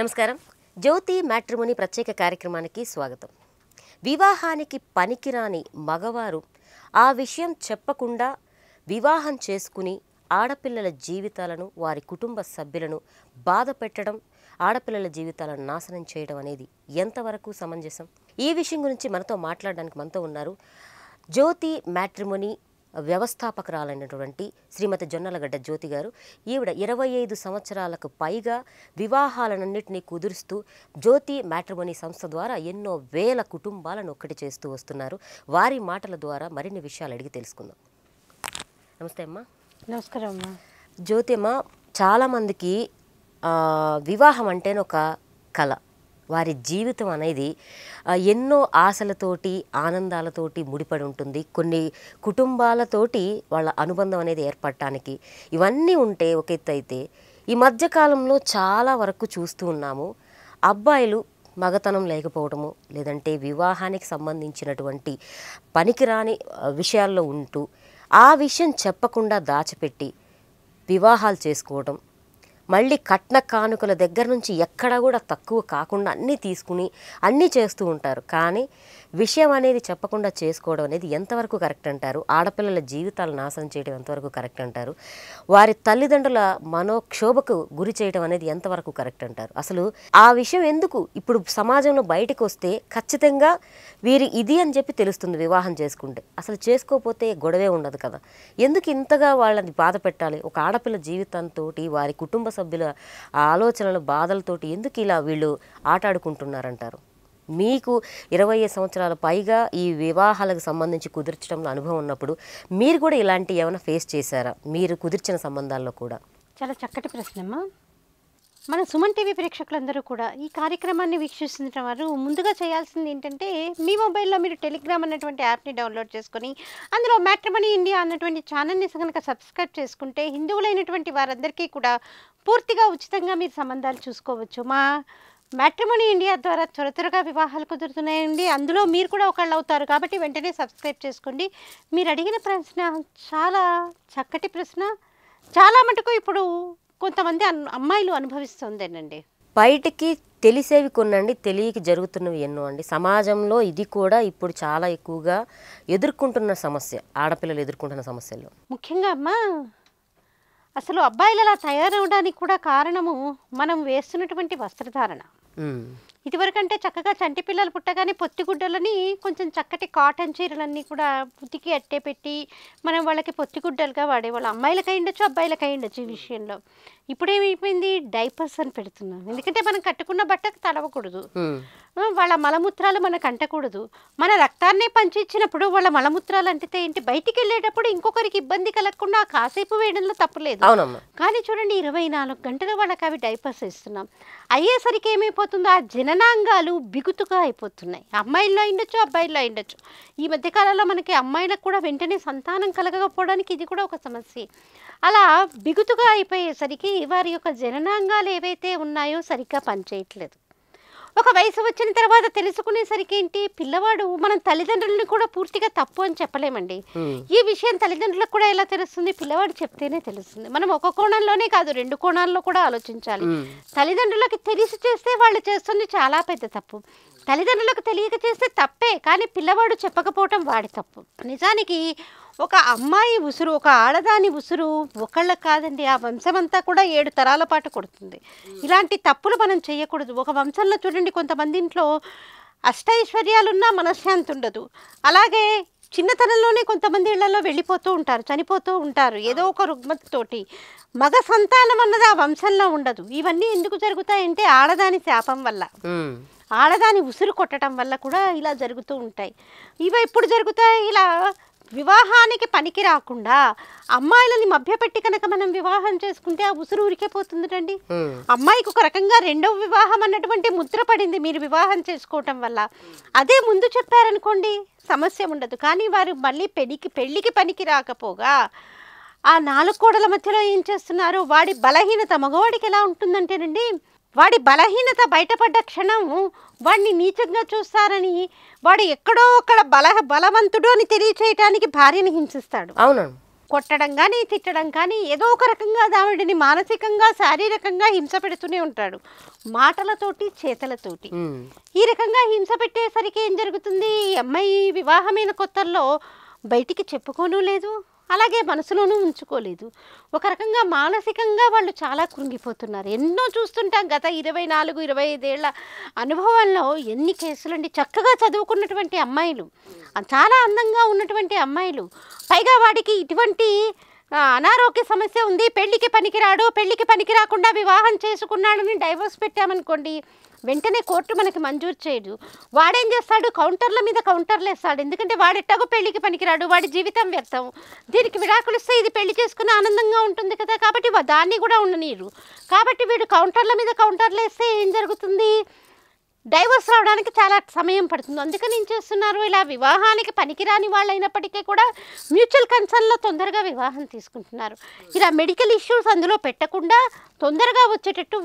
నమస్కారం జ్యోతి మ్యాట్రిమోని ప్రత్యేక కార్యక్రమానికి స్వాగతం వివాహానికి పనికిరాని మగవారు ఆ విషయం చెప్పకుండా వివాహం చేసుకుని ఆడపిల్లల జీవితాలను వారి కుటుంబ సభ్యులను బాధ పెట్టడం ఆడపిల్లల జీవితాలను నాశనం చేయడం అనేది ఎంతవరకు సమంజసం ఈ విషయం గురించి మనతో మాట్లాడడానికి మనతో ఉన్నారు జ్యోతి మ్యాట్రిముని వ్యవస్థాపకురాలైనటువంటి శ్రీమతి జొన్నలగడ్డ జ్యోతి గారు ఈవిడ ఇరవై ఐదు సంవత్సరాలకు పైగా వివాహాలన్నింటినీ కుదురుస్తూ జ్యోతి మ్యాట్రిమోనీ సంస్థ ద్వారా ఎన్నో వేల కుటుంబాలను ఒక్కటి చేస్తూ వస్తున్నారు వారి మాటల ద్వారా మరిన్ని విషయాలు అడిగి తెలుసుకుందాం నమస్తే అమ్మా నమస్కారం అమ్మా జ్యోతి అమ్మ చాలామందికి వివాహం అంటేనే ఒక కళ వారి జీవితం అనేది ఎన్నో ఆశలతోటి ఆనందాలతోటి ముడిపడి ఉంటుంది కొన్ని కుటుంబాలతోటి వాళ్ళ అనుబంధం అనేది ఏర్పడటానికి ఇవన్నీ ఉంటే ఒక ఎత్తు అయితే ఈ మధ్యకాలంలో చాలా వరకు చూస్తూ ఉన్నాము అబ్బాయిలు మగతనం లేకపోవడము లేదంటే వివాహానికి సంబంధించినటువంటి పనికిరాని విషయాల్లో ఉంటూ ఆ విషయం చెప్పకుండా దాచిపెట్టి వివాహాలు చేసుకోవడం మళ్ళీ కట్న కానుకల దగ్గర నుంచి ఎక్కడా కూడా తక్కువ కాకుండా అన్నీ తీసుకుని అన్నీ చేస్తూ ఉంటారు కానీ విషయం అనేది చెప్పకుండా చేసుకోవడం అనేది ఎంతవరకు కరెక్ట్ అంటారు ఆడపిల్లల జీవితాలు నాశనం చేయడం ఎంతవరకు కరెక్ట్ అంటారు వారి తల్లిదండ్రుల మనోక్షోభకు గురి చేయడం అనేది ఎంతవరకు కరెక్ట్ అంటారు అసలు ఆ విషయం ఎందుకు ఇప్పుడు సమాజంలో బయటకు వస్తే ఖచ్చితంగా వీరి ఇది అని చెప్పి తెలుస్తుంది వివాహం చేసుకుంటే అసలు చేసుకోపోతే గొడవే ఉండదు కదా ఎందుకు ఇంతగా వాళ్ళని బాధ పెట్టాలి ఒక ఆడపిల్ల జీవితంతో వారి కుటుంబ సభ్యుల ఆలోచనల బాధలతోటి ఎందుకు ఇలా వీళ్ళు ఆటాడుకుంటున్నారంటారు మీకు ఇరవై సంవత్సరాల పైగా ఈ వివాహాలకు సంబంధించి కుదిర్చడంలో అనుభవం ఉన్నప్పుడు మీరు కూడా ఇలాంటి ఏమైనా ఫేస్ చేశారా మీరు కుదిర్చిన సంబంధాల్లో కూడా చాలా చక్కటి ప్రశ్నమ్మా మన సుమన్ టీవీ ప్రేక్షకులందరూ కూడా ఈ కార్యక్రమాన్ని వీక్షిస్తున్న వారు ముందుగా చేయాల్సింది ఏంటంటే మీ మొబైల్లో మీరు టెలిగ్రామ్ అన్నటువంటి యాప్ని డౌన్లోడ్ చేసుకొని అందులో మ్యాట్రిమనీ ఇండియా అన్నటువంటి ఛానల్ని కనుక సబ్స్క్రైబ్ చేసుకుంటే హిందువులైనటువంటి వారందరికీ కూడా పూర్తిగా ఉచితంగా మీరు సంబంధాలు చూసుకోవచ్చు మా మ్యాట్రమనీ ఇండియా ద్వారా త్వర త్వరగా వివాహాలు కుదురుతున్నాయండి అందులో మీరు కూడా ఒకళ్ళు అవుతారు కాబట్టి వెంటనే సబ్స్క్రైబ్ చేసుకోండి మీరు అడిగిన ప్రశ్న చాలా చక్కటి ప్రశ్న చాలా మటుకు ఇప్పుడు కొంతమంది అమ్మాయిలు అనుభవిస్తుందేనండి బయటికి తెలిసేవి కొనండి తెలియక జరుగుతున్నవి ఎన్నో అండి సమాజంలో ఇది కూడా ఇప్పుడు చాలా ఎక్కువగా ఎదుర్కొంటున్న సమస్య ఆడపిల్లలు ఎదుర్కొంటున్న సమస్యలు ముఖ్యంగా అమ్మా అసలు అబ్బాయిలు అలా తయారవడానికి కూడా కారణము మనం వేస్తున్నటువంటి వస్త్రధారణ ఇదివరకంటే చక్కగా చంటి పిల్లలు పుట్టగానే పొత్తిగుడ్డలని కొంచెం చక్కటి కాటన్ చీరలన్నీ కూడా ఉతికి అట్టే పెట్టి మనం వాళ్ళకి పొత్తిగుడ్డలుగా వాడేవాళ్ళు అమ్మాయిలకై ఉండొచ్చు అబ్బాయిలకై ఉండొచ్చు ఈ విషయంలో ఇప్పుడేమైపోయింది డైపర్స్ అని పెడుతున్నాం ఎందుకంటే మనం కట్టుకున్న బట్టకు తడవకూడదు వాళ్ళ మలమూత్రాలు మనకు అంటకూడదు మన రక్తాన్నే పంచిచ్చినప్పుడు వాళ్ళ మలమూత్రాలు అంటితే ఏంటి బయటికి వెళ్ళేటప్పుడు ఇంకొకరికి ఇబ్బంది కలగకుండా కాసేపు వేయడంలో తప్పలేదు కానీ చూడండి ఇరవై నాలుగు గంటలు వాళ్ళకి అవి డైపర్స్ ఇస్తున్నాం అయ్యేసరికి ఏమైపోతుందో ఆ జననాంగాలు బిగుతుగా అయిపోతున్నాయి అమ్మాయిల్లో అయిండొచ్చు అబ్బాయిల్లో అయిండొచ్చు ఈ మధ్యకాలంలో మనకి అమ్మాయిలకు కూడా వెంటనే సంతానం కలగకపోవడానికి ఇది కూడా ఒక సమస్య అలా బిగుతుగా అయిపోయేసరికి వారి యొక్క జననాంగాలు ఏవైతే ఉన్నాయో సరిగ్గా పనిచేయట్లేదు ఒక వయసు వచ్చిన తర్వాత తెలుసుకునేసరికి ఏంటి పిల్లవాడు మనం తల్లిదండ్రులను కూడా పూర్తిగా తప్పు అని చెప్పలేమండి ఈ విషయం తల్లిదండ్రులకు కూడా ఎలా తెలుస్తుంది పిల్లవాడు చెప్తేనే తెలుస్తుంది మనం ఒక కోణంలోనే కాదు రెండు కోణాల్లో కూడా ఆలోచించాలి తల్లిదండ్రులకి తెలిసి చేస్తే వాళ్ళు చేస్తుంది చాలా పెద్ద తప్పు తల్లిదండ్రులకు తెలియక చేస్తే తప్పే కానీ పిల్లవాడు చెప్పకపోవటం వాడి తప్పు నిజానికి ఒక అమ్మాయి ఉసురు ఒక ఆడదాని ఉసురు ఒకళ్ళకి కాదండి ఆ వంశం అంతా కూడా ఏడు తరాల పాటు కొడుతుంది ఇలాంటి తప్పులు మనం చేయకూడదు ఒక వంశంలో చూడండి కొంతమంది ఇంట్లో అష్టైశ్వర్యాలున్నా మనశ్శాంతి ఉండదు అలాగే చిన్నతనంలోనే కొంతమంది ఇళ్లలో వెళ్ళిపోతూ ఉంటారు చనిపోతూ ఉంటారు ఏదో ఒక రుగ్మతతోటి మగ సంతానం అన్నది ఆ వంశంలో ఉండదు ఇవన్నీ ఎందుకు జరుగుతాయంటే ఆడదాని శాపం వల్ల ఆడదాని ఉసురు కొట్టడం వల్ల కూడా ఇలా జరుగుతూ ఉంటాయి ఇవి ఎప్పుడు జరుగుతాయి ఇలా వివాహానికి పనికి రాకుండా అమ్మాయిలని మభ్యపెట్టి కనుక మనం వివాహం చేసుకుంటే ఆ ఉసురు ఉరికే పోతుందిటండి అమ్మాయికి ఒక రకంగా రెండవ వివాహం అన్నటువంటి ముద్ర పడింది మీరు వివాహం చేసుకోవటం వల్ల అదే ముందు చెప్పారనుకోండి సమస్య ఉండదు కానీ వారు మళ్ళీ పెళ్ళికి పెళ్ళికి పనికి రాకపోగా ఆ నాలుగు కోడల మధ్యలో ఏం చేస్తున్నారు వాడి బలహీనత మగవాడికి ఎలా ఉంటుందంటేనండి వాడి బలహీనత బయటపడ్డ క్షణం వాడిని నీచంగా చూస్తారని వాడు ఎక్కడో అక్కడ బల బలవంతుడు అని తెలియచేయటానికి భార్యని హింసిస్తాడు అవును కొట్టడం కానీ తిట్టడం కానీ ఏదో ఒక రకంగా దావిడిని మానసికంగా శారీరకంగా హింస పెడుతూనే ఉంటాడు మాటలతోటి చేతలతోటి ఈ రకంగా హింస పెట్టేసరికి ఏం జరుగుతుంది అమ్మాయి వివాహమైన కొత్తల్లో బయటికి చెప్పుకోనూ లేదు అలాగే మనసులోనూ ఉంచుకోలేదు ఒక రకంగా మానసికంగా వాళ్ళు చాలా కృంగిపోతున్నారు ఎన్నో చూస్తుంటాం గత ఇరవై నాలుగు ఇరవై ఐదేళ్ల అనుభవంలో ఎన్ని కేసులు అండి చక్కగా చదువుకున్నటువంటి అమ్మాయిలు చాలా అందంగా ఉన్నటువంటి అమ్మాయిలు పైగా వాడికి ఇటువంటి అనారోగ్య సమస్య ఉంది పెళ్లికి పనికిరాడు పెళ్లికి పనికి రాకుండా వివాహం చేసుకున్నాడని డైవోర్స్ పెట్టామనుకోండి వెంటనే కోర్టు మనకి మంజూరు చేయదు వాడేం చేస్తాడు కౌంటర్ల మీద కౌంటర్లు వేస్తాడు ఎందుకంటే వాడెట్టగో పెళ్లికి పనికిరాడు వాడి జీవితం వ్యర్థం దీనికి విడాకులు ఇది పెళ్లి చేసుకుని ఆనందంగా ఉంటుంది కదా కాబట్టి దాన్ని కూడా ఉండనీరు కాబట్టి వీడు కౌంటర్ల మీద కౌంటర్లు వేస్తే ఏం జరుగుతుంది డైవర్స్ రావడానికి చాలా సమయం పడుతుంది అందుకని ఏం చేస్తున్నారు ఇలా వివాహానికి పనికిరాని వాళ్ళు అయినప్పటికీ కూడా మ్యూచువల్ కన్సర్న్లో తొందరగా వివాహం తీసుకుంటున్నారు ఇలా మెడికల్ ఇష్యూస్ అందులో పెట్టకుండా తొందరగా వచ్చేటట్టు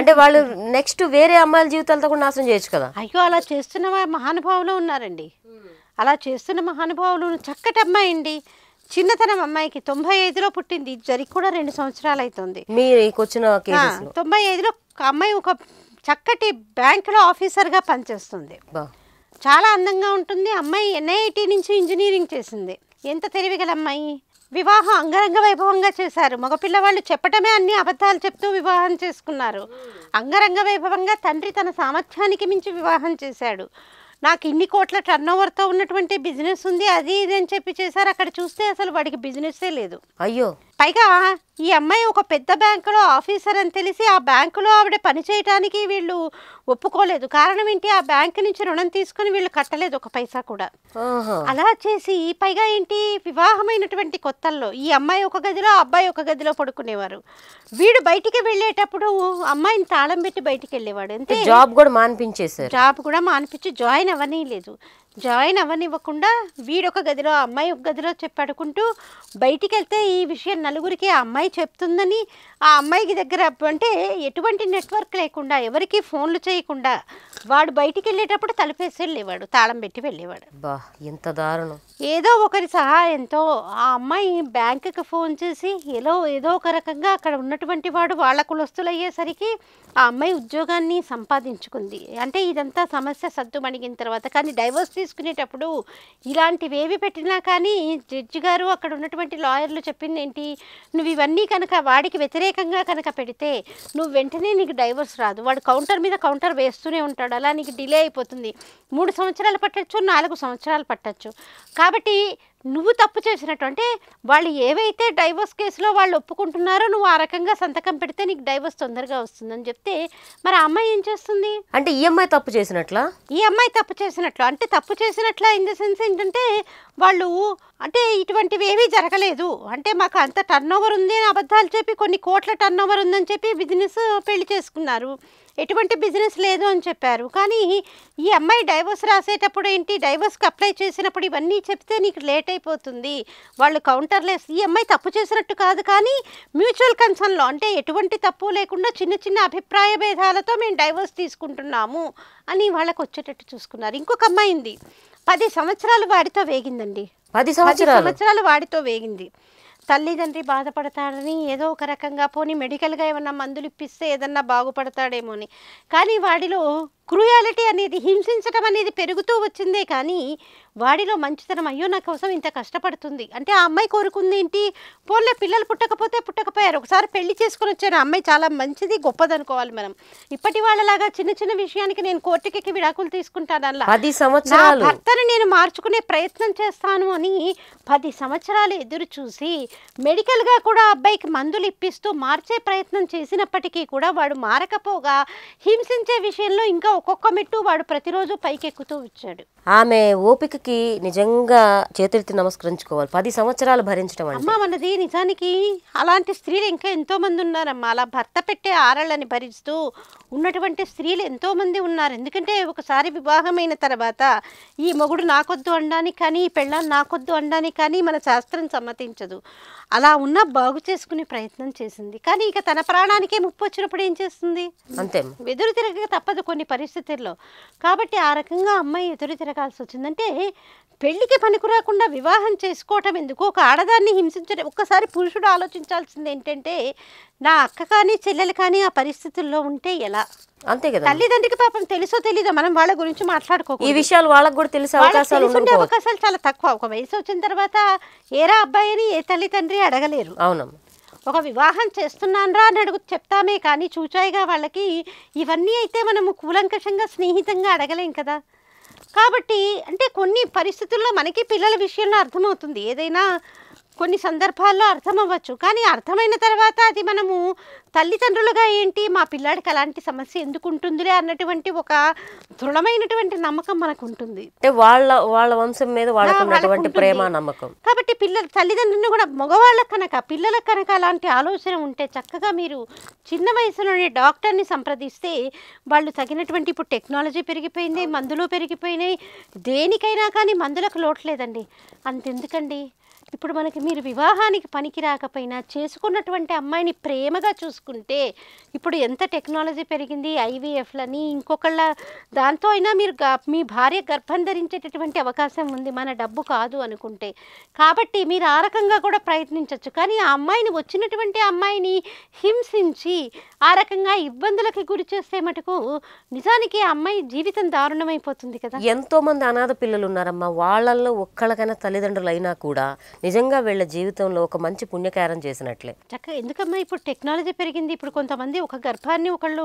అంటే వాళ్ళు నెక్స్ట్ వేరే అమ్మాయిల జీవితాలతో కూడా నాశనం చేయొచ్చు కదా అయ్యో అలా చేస్తున్న మహానుభావులు ఉన్నారండి అలా చేస్తున్న మహానుభావులు చక్కటి అమ్మాయి అండి చిన్నతనం అమ్మాయికి తొంభై ఐదులో పుట్టింది జరిగి కూడా రెండు సంవత్సరాలు అవుతుంది వచ్చిన తొంభై ఐదులో అమ్మాయి ఒక చక్కటి బ్యాంకులో ఆఫీసర్గా పనిచేస్తుంది చాలా అందంగా ఉంటుంది అమ్మాయి ఎన్ఐఐటి నుంచి ఇంజనీరింగ్ చేసింది ఎంత తెలివి గల అమ్మాయి వివాహం అంగరంగ వైభవంగా చేశారు మగపిల్లవాళ్ళు చెప్పటమే అన్ని అబద్ధాలు చెప్తూ వివాహం చేసుకున్నారు అంగరంగ వైభవంగా తండ్రి తన సామర్థ్యానికి మించి వివాహం చేశాడు నాకు ఇన్ని కోట్ల టర్న్ ఓవర్తో ఉన్నటువంటి బిజినెస్ ఉంది అది ఇది అని చెప్పి చేశారు అక్కడ చూస్తే అసలు వాడికి బిజినెస్సే లేదు అయ్యో పైగా ఈ అమ్మాయి ఒక పెద్ద బ్యాంకులో ఆఫీసర్ అని తెలిసి ఆ బ్యాంకులో ఆవిడ పనిచేయటానికి వీళ్ళు ఒప్పుకోలేదు కారణం ఏంటి ఆ బ్యాంకు నుంచి రుణం తీసుకుని వీళ్ళు కట్టలేదు ఒక పైసా కూడా అలా చేసి పైగా ఏంటి వివాహమైనటువంటి కొత్తల్లో ఈ అమ్మాయి ఒక గదిలో అబ్బాయి ఒక గదిలో పడుకునేవారు వీడు బయటికి వెళ్ళేటప్పుడు అమ్మాయిని తాళం పెట్టి బయటికి వెళ్ళేవాడు అంతే జాబ్ కూడా మానిపించేసారు జాబ్ కూడా మానిపించి జాయిన్ అవనీ లేదు జాయిన్ అవ్వనివ్వకుండా వీడొక గదిలో అమ్మాయి ఒక గదిలో చెప్పాడుకుంటూ బయటికి వెళ్తే ఈ విషయం నలుగురికి ఆ అమ్మాయి చెప్తుందని ఆ అమ్మాయికి దగ్గర అంటే ఎటువంటి నెట్వర్క్ లేకుండా ఎవరికి ఫోన్లు చేయకుండా వాడు బయటికి వెళ్ళేటప్పుడు తలుపేసి వెళ్ళేవాడు తాళం పెట్టి వెళ్ళేవాడు బా ఎంత దారుణం ఏదో ఒకరి సహాయంతో ఆ అమ్మాయి బ్యాంకుకి ఫోన్ చేసి ఏదో ఏదో ఒక రకంగా అక్కడ ఉన్నటువంటి వాడు వాళ్ళ కులస్తులు అయ్యేసరికి ఆ అమ్మాయి ఉద్యోగాన్ని సంపాదించుకుంది అంటే ఇదంతా సమస్య సద్దుమణిగిన తర్వాత కానీ డైవర్స్ తీసుకునేటప్పుడు ఇలాంటివి ఏవి పెట్టినా కానీ జడ్జి గారు అక్కడ ఉన్నటువంటి లాయర్లు చెప్పింది ఏంటి నువ్వు ఇవన్నీ కనుక వాడికి వ్యతిరేకంగా కనుక పెడితే నువ్వు వెంటనే నీకు డైవర్స్ రాదు వాడు కౌంటర్ మీద కౌంటర్ వేస్తూనే ఉంటాడు అలా నీకు డిలే అయిపోతుంది మూడు సంవత్సరాలు పట్టచ్చు నాలుగు సంవత్సరాలు పట్టచ్చు కాబట్టి నువ్వు తప్పు చేసినట్టు అంటే వాళ్ళు ఏవైతే డైవర్స్ కేసులో వాళ్ళు ఒప్పుకుంటున్నారో నువ్వు ఆ రకంగా సంతకం పెడితే నీకు డైవర్స్ తొందరగా వస్తుందని చెప్తే మరి ఆ అమ్మాయి ఏం చేస్తుంది అంటే ఈ అమ్మాయి తప్పు చేసినట్లా ఈ అమ్మాయి తప్పు చేసినట్లు అంటే తప్పు చేసినట్లా ఇన్ ద సెన్స్ ఏంటంటే వాళ్ళు అంటే ఇటువంటివి ఏమీ జరగలేదు అంటే మాకు అంత టర్న్ ఓవర్ ఉంది అని అబద్ధాలు చెప్పి కొన్ని కోట్ల టర్న్ ఓవర్ ఉందని చెప్పి బిజినెస్ పెళ్లి చేసుకున్నారు ఎటువంటి బిజినెస్ లేదు అని చెప్పారు కానీ ఈ అమ్మాయి డైవోర్స్ రాసేటప్పుడు ఏంటి డైవర్స్కి అప్లై చేసినప్పుడు ఇవన్నీ చెప్తే నీకు లేట్ అయిపోతుంది వాళ్ళు కౌంటర్లెస్ ఈ అమ్మాయి తప్పు చేసినట్టు కాదు కానీ మ్యూచువల్ కన్సర్న్లో అంటే ఎటువంటి తప్పు లేకుండా చిన్న చిన్న అభిప్రాయ భేదాలతో మేము డైవోర్స్ తీసుకుంటున్నాము అని వాళ్ళకు వచ్చేటట్టు చూసుకున్నారు ఇంకొక అమ్మాయింది పది సంవత్సరాలు వాడితో వేగిందండి పది సంవత్సరాలు వాడితో వేగింది తల్లిదండ్రి బాధపడతాడని ఏదో ఒక రకంగా పోనీ మెడికల్గా ఏమన్నా మందులు ఇప్పిస్తే ఏదన్నా బాగుపడతాడేమో అని కానీ వాడిలో క్రూయాలిటీ అనేది హింసించడం అనేది పెరుగుతూ వచ్చిందే కానీ వాడిలో మంచితనం అయ్యో నా కోసం ఇంత కష్టపడుతుంది అంటే ఆ అమ్మాయి కోరుకుంది ఏంటి పోన్లే పిల్లలు పుట్టకపోతే పుట్టకపోయారు ఒకసారి పెళ్లి చేసుకుని వచ్చాను అమ్మాయి చాలా మంచిది గొప్పది అనుకోవాలి మనం ఇప్పటి వాళ్ళలాగా చిన్న చిన్న విషయానికి నేను కోర్టుకి విడాకులు తీసుకుంటాను అలా పది సంవత్సరాలు భర్తను నేను మార్చుకునే ప్రయత్నం చేస్తాను అని పది సంవత్సరాలు ఎదురు చూసి మెడికల్గా కూడా అబ్బాయికి మందులు ఇప్పిస్తూ మార్చే ప్రయత్నం చేసినప్పటికీ కూడా వాడు మారకపోగా హింసించే విషయంలో ఇంకా ఒక్కొక్క మెట్టు వాడు ప్రతిరోజు పైకెక్కుతూ వచ్చాడు ఆమె ఓపికకి నిజంగా చేతులెత్తి నమస్కరించుకోవాలి పది సంవత్సరాలు భరించడం అమ్మ మనది నిజానికి అలాంటి స్త్రీలు ఇంకా ఎంతో మంది ఉన్నారమ్మా అలా భర్త పెట్టే ఆరళ్ళని భరిస్తూ ఉన్నటువంటి స్త్రీలు ఎంతో మంది ఉన్నారు ఎందుకంటే ఒకసారి వివాహమైన తర్వాత ఈ మొగుడు నాకొద్దు అనడానికి కానీ ఈ పెళ్ళాన్ని నాకొద్దు అనడానికి కానీ మన శాస్త్రం సమ్మతించదు అలా ఉన్న బాగు చేసుకునే ప్రయత్నం చేసింది కానీ ఇక తన ప్రాణానికే ముప్పు వచ్చినప్పుడు ఏం చేస్తుంది అంతే వెదురు తిరగక తప్పదు కొన్ని పరిస్థితులు పరిస్థితుల్లో కాబట్టి ఆ రకంగా అమ్మాయి ఎదురు తిరగాల్సి వచ్చిందంటే పెళ్లికి పనికిరాకుండా వివాహం చేసుకోవటం ఎందుకు ఒక ఆడదాన్ని హింసించడం ఒక్కసారి పురుషుడు ఆలోచించాల్సింది ఏంటంటే నా అక్క కానీ చెల్లెలు కానీ ఆ పరిస్థితుల్లో ఉంటే ఎలా అంతే కదా తల్లిదండ్రికి పాపం తెలుసో తెలీదో మనం వాళ్ళ గురించి మాట్లాడుకో ఈ విషయాలు వాళ్ళకి కూడా తెలిసే అవకాశాలు అవకాశాలు చాలా తక్కువ ఒక వయసు వచ్చిన తర్వాత ఏరా అబ్బాయి ఏ తల్లిదండ్రి అడగలేరు అవునమ్మా ఒక వివాహం రా అని అడుగు చెప్తామే కానీ చూచాయిగా వాళ్ళకి ఇవన్నీ అయితే మనము కూలంకషంగా స్నేహితంగా అడగలేం కదా కాబట్టి అంటే కొన్ని పరిస్థితుల్లో మనకి పిల్లల విషయంలో అర్థమవుతుంది ఏదైనా కొన్ని సందర్భాల్లో అర్థమవ్వచ్చు కానీ అర్థమైన తర్వాత అది మనము తల్లిదండ్రులుగా ఏంటి మా పిల్లాడికి అలాంటి సమస్య ఎందుకు ఉంటుందిలే అన్నటువంటి ఒక దృఢమైనటువంటి నమ్మకం మనకు ఉంటుంది వాళ్ళ వాళ్ళ వంశం మీద వాళ్ళకున్నటువంటి ప్రేమ నమ్మకం కాబట్టి పిల్లల తల్లిదండ్రులను కూడా మగవాళ్ళకు కనుక పిల్లలకు కనుక అలాంటి ఆలోచన ఉంటే చక్కగా మీరు చిన్న వయసులోనే డాక్టర్ని సంప్రదిస్తే వాళ్ళు తగినటువంటి ఇప్పుడు టెక్నాలజీ పెరిగిపోయింది మందులు పెరిగిపోయినాయి దేనికైనా కానీ మందులకు లోట్లేదండి అంతెందుకండి ఇప్పుడు మనకి మీరు వివాహానికి పనికి రాకపోయినా చేసుకున్నటువంటి అమ్మాయిని ప్రేమగా చూసుకుంటే ఇప్పుడు ఎంత టెక్నాలజీ పెరిగింది ఐవీఎఫ్లని ఇంకొకళ్ళ దాంతో అయినా మీరు మీ భార్య గర్భం ధరించేటటువంటి అవకాశం ఉంది మన డబ్బు కాదు అనుకుంటే కాబట్టి మీరు ఆ రకంగా కూడా ప్రయత్నించవచ్చు కానీ ఆ అమ్మాయిని వచ్చినటువంటి అమ్మాయిని హింసించి ఆ రకంగా ఇబ్బందులకి గురి చేస్తే మటుకు నిజానికి ఆ అమ్మాయి జీవితం దారుణమైపోతుంది కదా ఎంతోమంది అనాథ పిల్లలు ఉన్నారమ్మా వాళ్ళల్లో ఒక్కళ్ళకైనా తల్లిదండ్రులు అయినా కూడా నిజంగా వీళ్ళ జీవితంలో ఒక మంచి పుణ్యకారం చేసినట్లే చక్కగా ఎందుకమ్మా ఇప్పుడు టెక్నాలజీ పెరిగింది ఇప్పుడు కొంతమంది ఒక గర్భాన్ని ఒకళ్ళు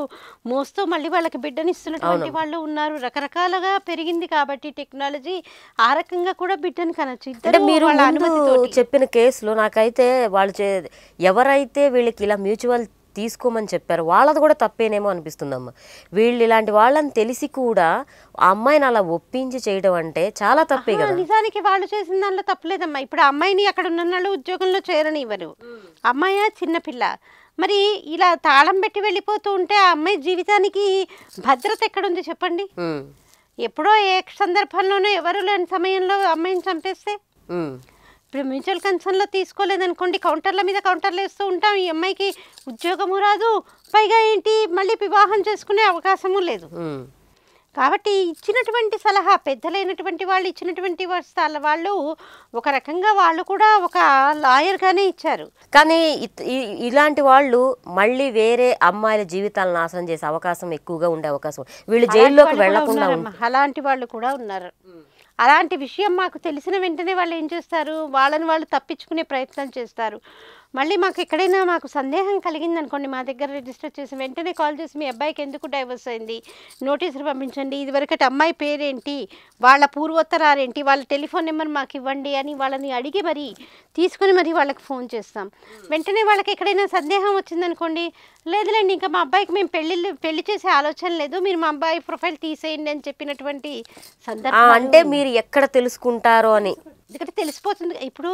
మోస్తూ మళ్ళీ వాళ్ళకి బిడ్డనిస్తున్నటువంటి వాళ్ళు ఉన్నారు రకరకాలుగా పెరిగింది కాబట్టి టెక్నాలజీ ఆ రకంగా కూడా బిడ్డని కనచ్చు మీరు చెప్పిన కేసులో నాకైతే వాళ్ళు ఎవరైతే వీళ్ళకి ఇలా మ్యూచువల్ తీసుకోమని చెప్పారు వాళ్ళది కూడా తప్పేనేమో అనిపిస్తుందమ్మ వీళ్ళు ఇలాంటి వాళ్ళని తెలిసి కూడా ఆ అమ్మాయిని అలా ఒప్పించి చేయడం అంటే చాలా తప్పే కదా నిజానికి వాళ్ళు చేసిన దాంట్లో తప్పలేదమ్మా ఇప్పుడు అమ్మాయిని అక్కడ ఉన్న వాళ్ళు ఉద్యోగంలో ఇవ్వరు అమ్మాయ చిన్నపిల్ల మరి ఇలా తాళం పెట్టి వెళ్ళిపోతూ ఉంటే ఆ అమ్మాయి జీవితానికి భద్రత ఎక్కడుంది చెప్పండి ఎప్పుడో ఏ సందర్భంలోనూ ఎవరు లేని సమయంలో అమ్మాయిని చంపేస్తే ఇప్పుడు మ్యూచువల్ కన్సర్న్లో తీసుకోలేదనుకోండి కౌంటర్ల మీద కౌంటర్లు వేస్తూ ఉంటాం ఈ అమ్మాయికి ఉద్యోగము రాదు పైగా ఏంటి మళ్ళీ వివాహం చేసుకునే అవకాశము లేదు కాబట్టి ఇచ్చినటువంటి సలహా పెద్దలైనటువంటి వాళ్ళు ఇచ్చినటువంటి వాళ్ళు ఒక రకంగా వాళ్ళు కూడా ఒక లాయర్గానే ఇచ్చారు కానీ ఇలాంటి వాళ్ళు మళ్ళీ వేరే అమ్మాయిల జీవితాలను నాశనం చేసే అవకాశం ఎక్కువగా ఉండే అవకాశం వీళ్ళు జైల్లోకి వెళ్ళకుండా అలాంటి వాళ్ళు కూడా ఉన్నారు అలాంటి విషయం మాకు తెలిసిన వెంటనే వాళ్ళు ఏం చేస్తారు వాళ్ళని వాళ్ళు తప్పించుకునే ప్రయత్నం చేస్తారు మళ్ళీ మాకు ఎక్కడైనా మాకు సందేహం కలిగింది అనుకోండి మా దగ్గర రిజిస్టర్ చేసి వెంటనే కాల్ చేసి మీ అబ్బాయికి ఎందుకు డైవర్స్ అయింది నోటీసులు పంపించండి ఇదివరకటి అమ్మాయి పేరేంటి వాళ్ళ పూర్వోత్తరారేంటి వాళ్ళ టెలిఫోన్ నెంబర్ మాకు ఇవ్వండి అని వాళ్ళని అడిగి మరి తీసుకుని మరి వాళ్ళకి ఫోన్ చేస్తాం వెంటనే వాళ్ళకి ఎక్కడైనా సందేహం వచ్చిందనుకోండి లేదులేండి ఇంకా మా అబ్బాయికి మేము పెళ్లి పెళ్లి చేసే ఆలోచన లేదు మీరు మా అబ్బాయి ప్రొఫైల్ తీసేయండి అని చెప్పినటువంటి సందర్భం అంటే మీరు ఎక్కడ తెలుసుకుంటారో అని ఎందుకంటే తెలిసిపోతుంది ఇప్పుడు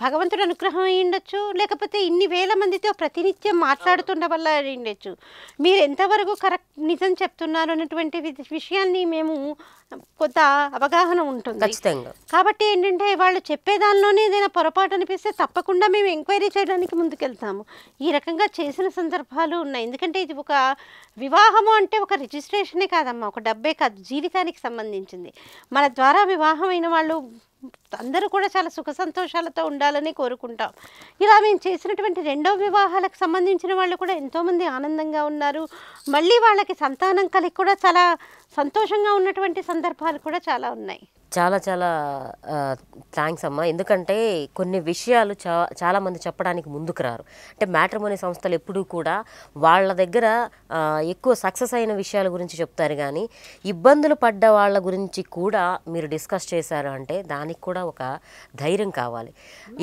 భగవంతుడు అనుగ్రహం అయి ఉండొచ్చు లేకపోతే ఇన్ని వేల మందితో ప్రతినిత్యం మాట్లాడుతుండ వల్ల అయి ఉండొచ్చు మీరు ఎంతవరకు కరెక్ట్ నిజం చెప్తున్నారు అనేటువంటి విషయాన్ని మేము కొంత అవగాహన ఉంటుంది కాబట్టి ఏంటంటే వాళ్ళు చెప్పేదానిలోనే ఏదైనా పొరపాటు అనిపిస్తే తప్పకుండా మేము ఎంక్వైరీ చేయడానికి ముందుకెళ్తాము ఈ రకంగా చేసిన సందర్భాలు ఉన్నాయి ఎందుకంటే ఇది ఒక వివాహము అంటే ఒక రిజిస్ట్రేషనే కాదమ్మా ఒక డబ్బే కాదు జీవితానికి సంబంధించింది మన ద్వారా వివాహమైన వాళ్ళు అందరూ కూడా చాలా సుఖ సంతోషాలతో ఉండాలని కోరుకుంటాం ఇలా మేము చేసినటువంటి రెండో వివాహాలకు సంబంధించిన వాళ్ళు కూడా ఎంతోమంది ఆనందంగా ఉన్నారు మళ్ళీ వాళ్ళకి సంతానం కలిగి కూడా చాలా సంతోషంగా ఉన్నటువంటి సందర్భాలు కూడా చాలా ఉన్నాయి చాలా చాలా థ్యాంక్స్ అమ్మా ఎందుకంటే కొన్ని విషయాలు చా చాలామంది చెప్పడానికి ముందుకు రారు అంటే మ్యాట్రిమోని సంస్థలు ఎప్పుడూ కూడా వాళ్ళ దగ్గర ఎక్కువ సక్సెస్ అయిన విషయాల గురించి చెప్తారు కానీ ఇబ్బందులు పడ్డ వాళ్ళ గురించి కూడా మీరు డిస్కస్ చేశారు అంటే దానికి కూడా ఒక ధైర్యం కావాలి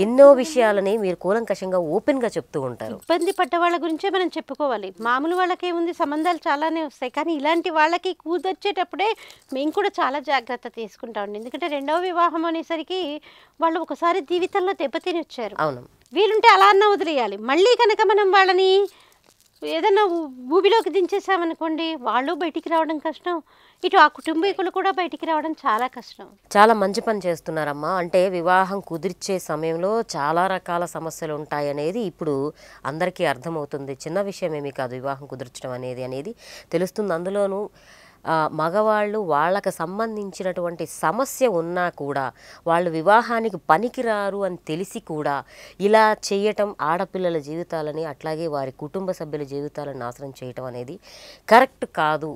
ఎన్నో విషయాలని మీరు కూలంకషంగా ఓపెన్గా చెప్తూ ఉంటారు ఇబ్బంది పడ్డ వాళ్ళ గురించే మనం చెప్పుకోవాలి మామూలు వాళ్ళకేముంది సంబంధాలు చాలానే వస్తాయి కానీ ఇలాంటి వాళ్ళకి కూదొచ్చేటప్పుడే మేము కూడా చాలా జాగ్రత్త తీసుకుంటాం ఎందుకంటే రెండవ వివాహం అనేసరికి వాళ్ళు ఒకసారి జీవితంలో దెబ్బతిని వచ్చారు అవును వీలుంటే అలా అన్న వదిలేయాలి మళ్ళీ కనుక మనం వాళ్ళని ఏదన్నా భూమిలోకి దించేసామనుకోండి వాళ్ళు బయటికి రావడం కష్టం ఇటు ఆ కుటుంబీకులు కూడా బయటికి రావడం చాలా కష్టం చాలా మంచి పని చేస్తున్నారమ్మా అంటే వివాహం కుదిర్చే సమయంలో చాలా రకాల సమస్యలు ఉంటాయి అనేది ఇప్పుడు అందరికీ అర్థమవుతుంది చిన్న విషయం ఏమీ కాదు వివాహం కుదిర్చడం అనేది అనేది తెలుస్తుంది అందులోనూ మగవాళ్ళు వాళ్ళకు సంబంధించినటువంటి సమస్య ఉన్నా కూడా వాళ్ళు వివాహానికి పనికిరారు అని తెలిసి కూడా ఇలా చేయటం ఆడపిల్లల జీవితాలని అట్లాగే వారి కుటుంబ సభ్యుల జీవితాలను నాశనం చేయటం అనేది కరెక్ట్ కాదు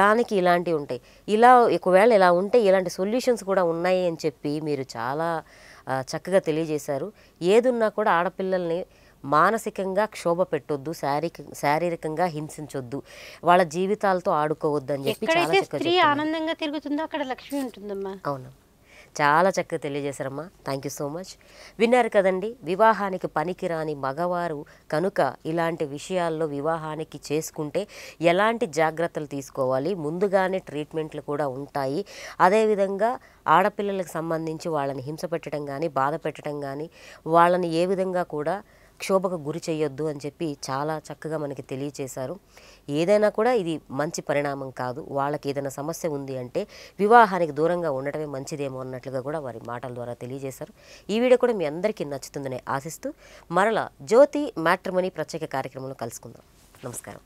దానికి ఇలాంటివి ఉంటాయి ఇలా ఒకవేళ ఇలా ఉంటే ఇలాంటి సొల్యూషన్స్ కూడా ఉన్నాయి అని చెప్పి మీరు చాలా చక్కగా తెలియజేశారు ఏదున్నా కూడా ఆడపిల్లల్ని మానసికంగా క్షోభ పెట్టొద్దు శారీరక శారీరకంగా హింసించొద్దు వాళ్ళ జీవితాలతో ఆడుకోవద్దు అని చెప్పి చాలా ఆనందంగా తిరుగుతుందో అక్కడ లక్ష్మి ఉంటుందమ్మా అవును చాలా చక్కగా తెలియజేశారమ్మా థ్యాంక్ యూ సో మచ్ విన్నారు కదండి వివాహానికి పనికిరాని మగవారు కనుక ఇలాంటి విషయాల్లో వివాహానికి చేసుకుంటే ఎలాంటి జాగ్రత్తలు తీసుకోవాలి ముందుగానే ట్రీట్మెంట్లు కూడా ఉంటాయి అదేవిధంగా ఆడపిల్లలకు సంబంధించి వాళ్ళని హింస పెట్టడం కానీ బాధ పెట్టడం కానీ వాళ్ళని ఏ విధంగా కూడా క్షోభకు గురి చేయొద్దు అని చెప్పి చాలా చక్కగా మనకి తెలియచేశారు ఏదైనా కూడా ఇది మంచి పరిణామం కాదు వాళ్ళకి ఏదైనా సమస్య ఉంది అంటే వివాహానికి దూరంగా ఉండటమే మంచిదేమో అన్నట్లుగా కూడా వారి మాటల ద్వారా తెలియజేశారు ఈ వీడియో కూడా మీ అందరికీ నచ్చుతుందని ఆశిస్తూ మరలా జ్యోతి మ్యాట్రిమనీ ప్రత్యేక కార్యక్రమంలో కలుసుకుందాం నమస్కారం